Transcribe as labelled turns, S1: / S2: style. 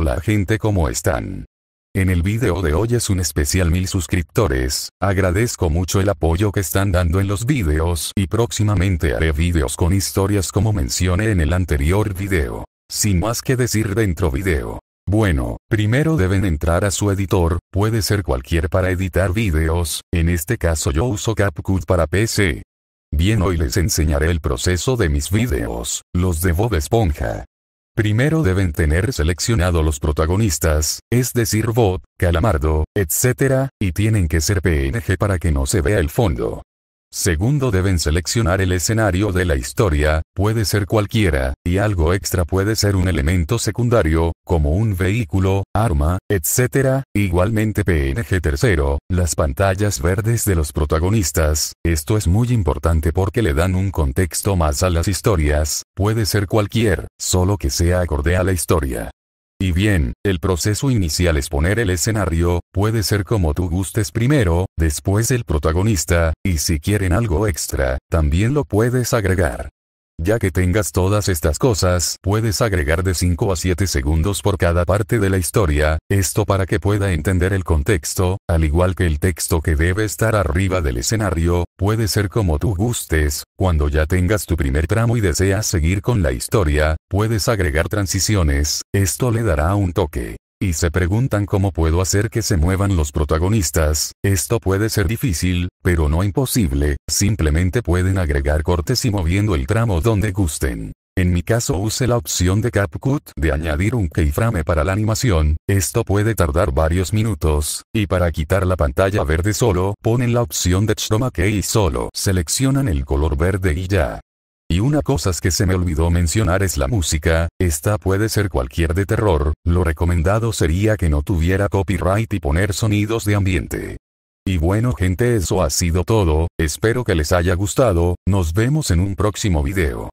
S1: Hola gente, ¿cómo están? En el video de hoy es un especial mil suscriptores, agradezco mucho el apoyo que están dando en los videos y próximamente haré videos con historias como mencioné en el anterior video. Sin más que decir dentro video. Bueno, primero deben entrar a su editor, puede ser cualquier para editar videos, en este caso yo uso CapCut para PC. Bien hoy les enseñaré el proceso de mis videos, los de Bob Esponja. Primero deben tener seleccionado los protagonistas, es decir bot, Calamardo, etc., y tienen que ser PNG para que no se vea el fondo. Segundo deben seleccionar el escenario de la historia, puede ser cualquiera, y algo extra puede ser un elemento secundario, como un vehículo, arma, etc. Igualmente PNG tercero, las pantallas verdes de los protagonistas, esto es muy importante porque le dan un contexto más a las historias, puede ser cualquier, solo que sea acorde a la historia. Y bien, el proceso inicial es poner el escenario, puede ser como tú gustes primero, después el protagonista, y si quieren algo extra, también lo puedes agregar. Ya que tengas todas estas cosas, puedes agregar de 5 a 7 segundos por cada parte de la historia, esto para que pueda entender el contexto, al igual que el texto que debe estar arriba del escenario, puede ser como tú gustes, cuando ya tengas tu primer tramo y deseas seguir con la historia, puedes agregar transiciones, esto le dará un toque y se preguntan cómo puedo hacer que se muevan los protagonistas, esto puede ser difícil, pero no imposible, simplemente pueden agregar cortes y moviendo el tramo donde gusten. En mi caso use la opción de CapCut de añadir un keyframe para la animación, esto puede tardar varios minutos, y para quitar la pantalla verde solo ponen la opción de Chroma Key solo seleccionan el color verde y ya. Y una cosa que se me olvidó mencionar es la música, esta puede ser cualquier de terror, lo recomendado sería que no tuviera copyright y poner sonidos de ambiente. Y bueno gente eso ha sido todo, espero que les haya gustado, nos vemos en un próximo video.